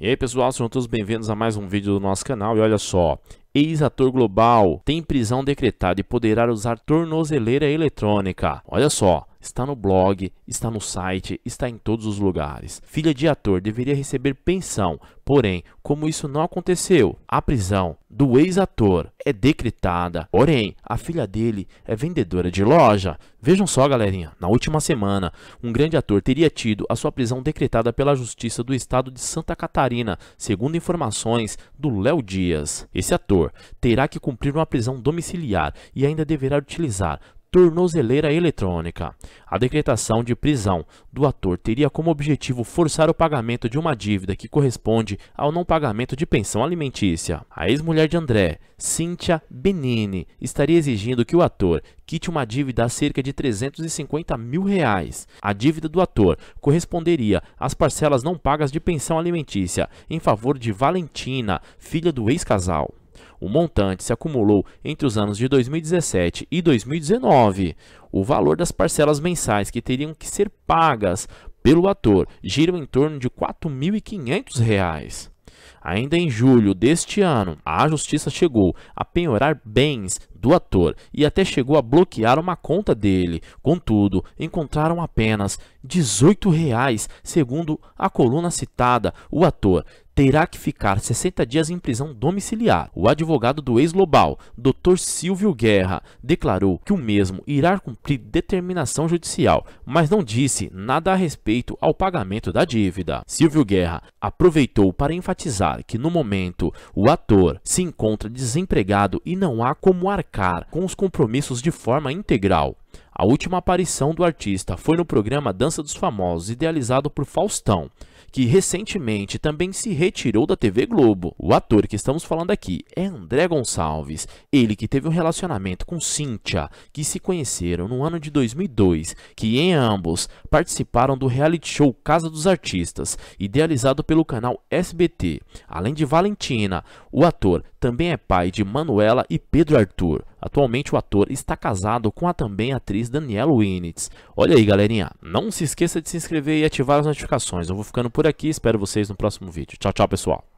E aí pessoal, sejam todos bem-vindos a mais um vídeo do nosso canal e olha só, ex-ator global tem prisão decretada e poderá usar tornozeleira eletrônica. Olha só, Está no blog, está no site, está em todos os lugares. Filha de ator deveria receber pensão, porém, como isso não aconteceu, a prisão do ex-ator é decretada. Porém, a filha dele é vendedora de loja. Vejam só, galerinha, na última semana, um grande ator teria tido a sua prisão decretada pela Justiça do Estado de Santa Catarina, segundo informações do Léo Dias. Esse ator terá que cumprir uma prisão domiciliar e ainda deverá utilizar tornozeleira eletrônica. A decretação de prisão do ator teria como objetivo forçar o pagamento de uma dívida que corresponde ao não pagamento de pensão alimentícia. A ex-mulher de André, Cíntia Benini, estaria exigindo que o ator quite uma dívida a cerca de 350 mil reais. A dívida do ator corresponderia às parcelas não pagas de pensão alimentícia em favor de Valentina, filha do ex-casal. O montante se acumulou entre os anos de 2017 e 2019. O valor das parcelas mensais que teriam que ser pagas pelo ator giram em torno de R$ 4.500. Ainda em julho deste ano, a justiça chegou a penhorar bens do ator e até chegou a bloquear uma conta dele. Contudo, encontraram apenas R$ 18, reais, segundo a coluna citada. O ator terá que ficar 60 dias em prisão domiciliar. O advogado do ex-global, Dr. Silvio Guerra, declarou que o mesmo irá cumprir determinação judicial, mas não disse nada a respeito ao pagamento da dívida. Silvio Guerra aproveitou para enfatizar que no momento o ator se encontra desempregado e não há como arcar arcar com os compromissos de forma integral. A última aparição do artista foi no programa Dança dos Famosos, idealizado por Faustão, que recentemente também se retirou da TV Globo. O ator que estamos falando aqui é André Gonçalves, ele que teve um relacionamento com Cíntia, que se conheceram no ano de 2002, que em ambos participaram do reality show Casa dos Artistas, idealizado pelo canal SBT. Além de Valentina, o ator também é pai de Manuela e Pedro Arthur. Atualmente o ator está casado com a também atriz Daniela Winitz. Olha aí, galerinha, não se esqueça de se inscrever e ativar as notificações. Eu vou ficando por aqui, espero vocês no próximo vídeo. Tchau, tchau, pessoal.